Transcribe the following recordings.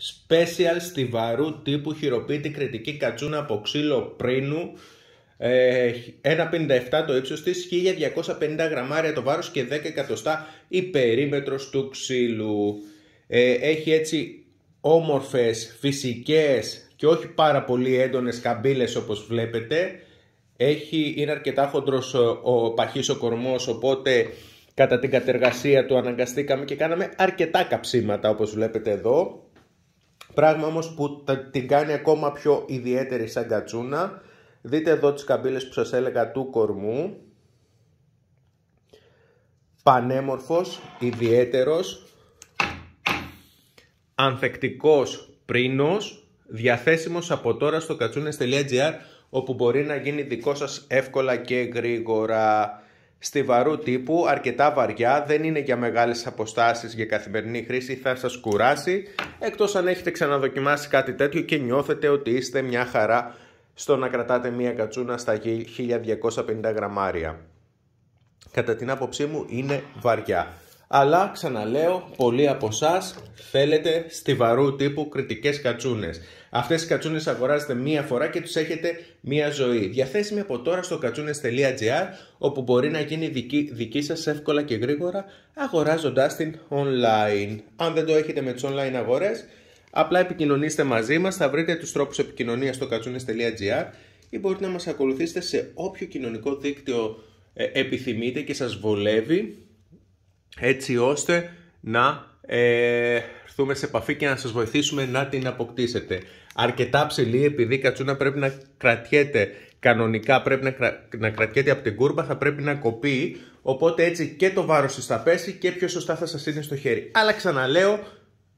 special στιβαρού τύπου χειροποίητη κριτική κατσούνα από ξύλο πρίνου 1,57 ε, το ύψος της, 1250 γραμμάρια το βάρος και 10 εκατοστά η περίμετρος του ξύλου. Ε, έχει έτσι όμορφες, φυσικές και όχι πάρα πολύ έντονες καμπύλες όπως βλέπετε. Έχει, είναι αρκετά χοντρός ο παχύς ο κορμός οπότε κατά την κατεργασία του αναγκαστήκαμε και κάναμε αρκετά καψίματα όπως βλέπετε εδώ. Πράγμα όμως που την κάνει ακόμα πιο ιδιαίτερη σαν κατσούνα. Δείτε εδώ τις καμπύλες που σας έλεγα του κορμού. Πανέμορφος, ιδιαίτερος, ανθεκτικός πρίνος, διαθέσιμος από τώρα στο κατσούνες.gr όπου μπορεί να γίνει δικό σας εύκολα και γρήγορα στιβαρού τύπου, αρκετά βαριά, δεν είναι για μεγάλες αποστάσεις για καθημερινή χρήση, θα σας κουράσει, εκτός αν έχετε ξαναδοκιμάσει κάτι τέτοιο και νιώθετε ότι είστε μια χαρά στο να κρατάτε μια κατσούνα στα 1250 γραμμάρια. Κατά την άποψή μου είναι βαριά. Αλλά ξαναλέω, πολλοί από εσάς θέλετε στιβαρού τύπου κριτικές κατσούνες. Αυτές οι κατσούνες αγοράζετε μία φορά και τους έχετε μία ζωή. Διαθέσιμη από τώρα στο κατσούνες.gr όπου μπορεί να γίνει δική, δική σας εύκολα και γρήγορα αγοράζοντάς την online. Αν δεν το έχετε με τις online αγορές, απλά επικοινωνήστε μαζί μας, θα βρείτε τους τρόπους επικοινωνίας στο κατσούνες.gr ή μπορείτε να μας ακολουθήσετε σε όποιο κοινωνικό δίκτυο ε, επιθυμείτε και σας βολεύει έτσι ώστε να ε, έρθουμε σε επαφή και να σας βοηθήσουμε να την αποκτήσετε. Αρκετά ψηλή, επειδή η κατσούνα πρέπει να κρατιέται κανονικά, πρέπει να, κρατιέται από την κούρπα, θα πρέπει να κοπεί, οπότε έτσι και το βάρος της θα πέσει και πιο σωστά θα σας είναι στο χέρι. Αλλά ξαναλέω,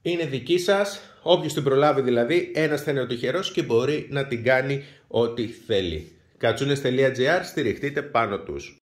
είναι δική σας, όποιος την προλάβει δηλαδή, ένας θα είναι ο και μπορεί να την κάνει ό,τι θέλει. Κατσούνες.gr, στηριχτείτε πάνω τους.